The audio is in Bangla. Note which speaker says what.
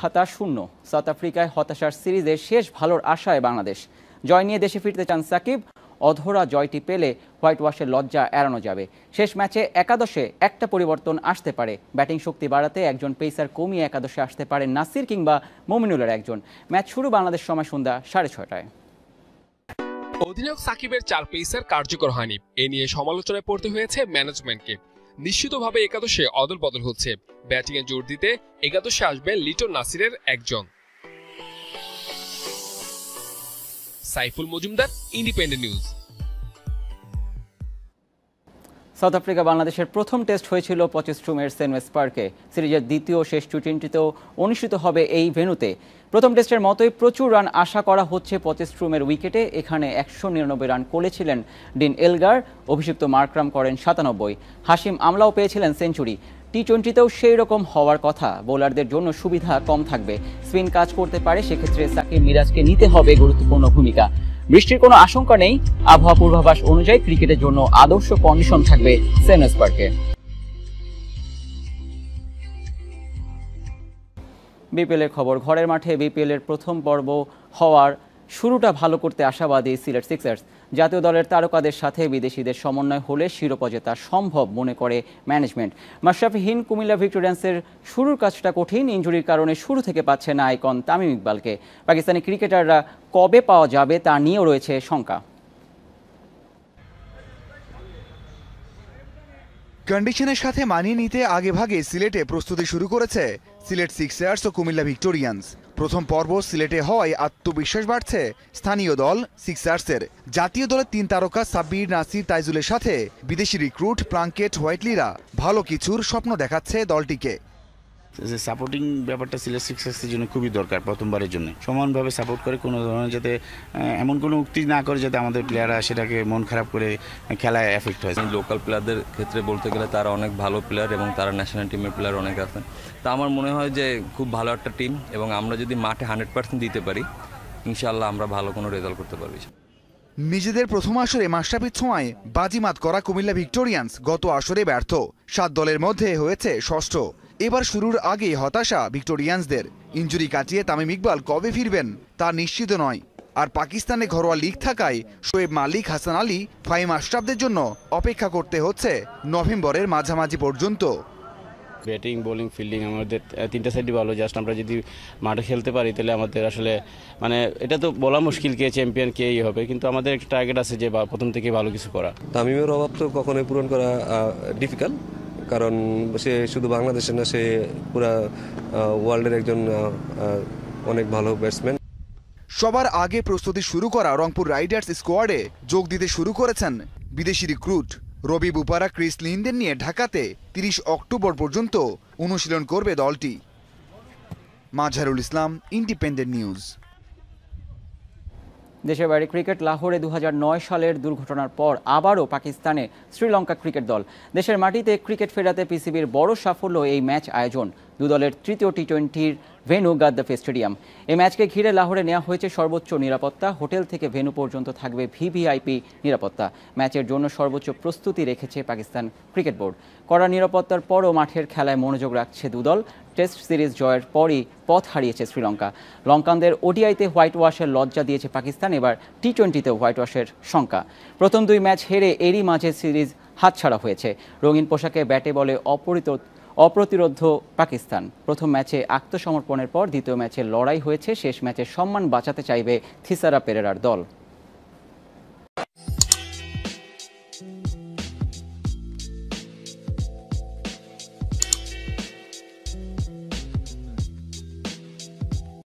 Speaker 1: খাতা শূন্য সাউথ আফ্রিকায় হতাশার সিরিজে শেষ ভালোর আশায় বাংলাদেশ জয় নিয়ে দেশে ফিরতে চান সাকিব অধরা জয়টি পেলে হোয়াইট ওয়াশের লজ্জা এড়ানো যাবে শেষ ম্যাচে একাদশে একটা পরিবর্তন আসতে পারে ব্যাটিং শক্তি বাড়াতে একজন পেসার কমিয়ে একাদশে আসতে পারে নাসির কিংবা মমিনুলের একজন ম্যাচ শুরু বাংলাদেশ সময় সন্ধ্যা সাড়ে ছয়টায়
Speaker 2: অধিনায়ক সাকিবের চার পেসার কার্যকর হয়নি এ নিয়ে সমালোচনায় পড়তে হয়েছে ম্যানেজমেন্টকে নিশ্চিতভাবে একাদশে অদল বদল হচ্ছে ব্যাটিংয়ে জোর দিতে একাদশে আসবে লিটন নাসিরের একজন Saiful Mazumdar independent news
Speaker 1: South Africa বাংলাদেশের প্রথম টেস্ট হয়েছিল পঁচিশ রুমের সেনওয়েস পার্কে সিরিজের দ্বিতীয় শেষ টি টোয়েন্টিতেও অনুষ্ঠিত হবে এই ভেনুতে প্রথম টেস্টের মতোই প্রচুর রান আশা করা হচ্ছে পঁচিশ রুমের উইকেটে এখানে একশো নিরানব্বই রান করেছিলেন ডিন এলগার অভিষিক্ত মার্করাম করেন সাতানব্বই হাসিম আমলাও পেয়েছিলেন সেঞ্চুরি টি টোয়েন্টিতেও সেই রকম হওয়ার কথা বোলারদের জন্য সুবিধা কম থাকবে স্পিন কাজ করতে পারে সেক্ষেত্রে সাকিব মিরাজকে নিতে হবে গুরুত্বপূর্ণ ভূমিকা বৃষ্টির কোনো আশঙ্কা নেই আবহাওয়া পূর্বাভাস অনুযায়ী ক্রিকেটের জন্য আদর্শ কন্ডিশন থাকবে সেনেস পার্কে বিপিএলের খবর ঘরের মাঠে বিপিএলের প্রথম পর্ব হওয়ার শুরুটা ভালো করতে আশাবাদী সিলেট সিক্সার্স জাতীয় দলের তারকাদের সাথে বিদেশিদের সমন্বয় হলে শিরোপা জেতা সম্ভব মনে করে ম্যানেজমেন্ট মাশরাফিহীন কুমিল্লা ভিক্টোরিয়ান্সের শুরুর কাজটা কঠিন ইঞ্জুরির কারণে শুরু থেকে পাচ্ছে না আইকন তামিম ইকবালকে পাকিস্তানি ক্রিকেটাররা কবে পাওয়া যাবে তা নিয়েও রয়েছে
Speaker 2: শঙ্কা কন্ডিশনের সাথে মানিয়ে নিতে আগেভাগে সিলেটে প্রস্তুতি শুরু করেছে সিলেট সিক্সার্স ও কুমিল্লা ভিক্টোরিয়ান্স প্রথম পর্ব সিলেটে হওয়ায় আত্মবিশ্বাস বাড়ছে স্থানীয় দল সিক্সার্সের জাতীয় দলের তিন তারকা সাব্বির নাসির তাইজুলের সাথে বিদেশি রিক্রুট প্লাঙ্কেট হোয়াইটলিরা ভালো কিছুর স্বপ্ন দেখাচ্ছে দলটিকে যে সাপোর্টিং ব্যাপারটা সিলেট সিক্সার্সের জন্য খুবই দরকার প্রথমবারের জন্য সমানভাবে সাপোর্ট করে কোনো ধরনের যাতে এমন কোনো উক্তি না করে যাতে আমাদের প্লেয়াররা সেটাকে মন খারাপ করে খেলায় এফেক্ট হয়
Speaker 1: লোকাল প্লেয়ারদের ক্ষেত্রে বলতে গেলে তারা অনেক ভালো প্লেয়ার এবং তারা ন্যাশনাল টিমের প্লেয়ার অনেক আছেন তা আমার মনে হয় যে খুব ভালো একটা টিম এবং আমরা যদি মাঠে হান্ড্রেড পার্সেন্ট দিতে পারি ইনশাল্লাহ আমরা ভালো কোনো রেজাল্ট করতে পারবি
Speaker 2: নিজেদের প্রথম আসরে মাস্টারপিট ছোঁয়ায় বাজিমাত করা কুমিল্লা ভিক্টোরিয়ান্স গত আসরে ব্যর্থ সাত দলের মধ্যে হয়েছে ষষ্ঠ এবার শুরুর আগে হতাশা ভিক্টোরিয়ানসদের ইঞ্জুরি কাটিয়ে তামিম ইকবাল কবে ফিরবেন তা নিশ্চিত নয় আর পাকিস্তানে ঘরোয়া লিগ থাকায় শোয়েব মালিক হাসান আলী ফাইম আশরাফদের জন্য অপেক্ষা করতে হচ্ছে নভেম্বরের মাঝামাঝি পর্যন্ত
Speaker 1: ব্যাটিং বোলিং ফিল্ডিং আমাদের তিনটা সাইডই ভালো জাস্ট আমরা যদি মাঠে খেলতে পারি তাহলে আমাদের আসলে মানে এটা তো বলা মুশকিল কে চ্যাম্পিয়ন কে ইয়ে হবে কিন্তু আমাদের একটা টার্গেট আছে যে প্রথম থেকে ভালো কিছু করা
Speaker 2: তামিমের অভাব তো কখনোই পূরণ করা ডিফিকাল্ট কারণ সে শুধু বাংলাদেশের না সে পুরা ওয়ার্ল্ডের একজন অনেক ভালো ব্যাটসম্যান সবার আগে প্রস্তুতি শুরু করা রংপুর রাইডার্স স্কোয়াডে যোগ দিতে শুরু করেছেন বিদেশি রিক্রুট রবি বুপারা ক্রিস লিনদের নিয়ে ঢাকাতে তিরিশ অক্টোবর পর্যন্ত অনুশীলন করবে দলটি মাঝারুল ইসলাম ইন্ডিপেন্ডেন্ট নিউজ দেশের বাইরে ক্রিকেট
Speaker 1: লাহোরে দু সালের দুর্ঘটনার পর আবারও পাকিস্তানে শ্রীলঙ্কা ক্রিকেট দল দেশের মাটিতে ক্রিকেট ফেরাতে পিসিবির বড় সাফল্য এই ম্যাচ আয়োজন দু দলের তৃতীয় টি টোয়েন্টির ভেনু গাদ্দাফি স্টেডিয়াম এই ম্যাচকে ঘিরে লাহোরে নেওয়া হয়েছে সর্বোচ্চ নিরাপত্তা হোটেল থেকে ভেনু পর্যন্ত থাকবে ভিভিআইপি নিরাপত্তা ম্যাচের জন্য সর্বোচ্চ প্রস্তুতি রেখেছে পাকিস্তান ক্রিকেট বোর্ড কড়া নিরাপত্তার পরও মাঠের খেলায় মনোযোগ রাখছে দুদল টেস্ট সিরিজ জয়ের পরই পথ হারিয়েছে শ্রীলঙ্কা লঙ্কানদের ওডিআইতে হোয়াইট ওয়াশের লজ্জা দিয়েছে পাকিস্তান এবার টি টোয়েন্টিতেও হোয়াইট ওয়াশের শঙ্কা প্রথম দুই ম্যাচ হেরে এরই মাঝে সিরিজ হাতছাড়া হয়েছে রঙিন পোশাকে ব্যাটে বলে অপরিত অপ্রতিরোধ পাকিস্তান প্রথম ম্যাচে আত্মসমর্পণের পর দ্বিতীয় ম্যাচে লড়াই হয়েছে শেষ ম্যাচে সম্মান বাঁচাতে চাইবে থিসারা পেরেরার দল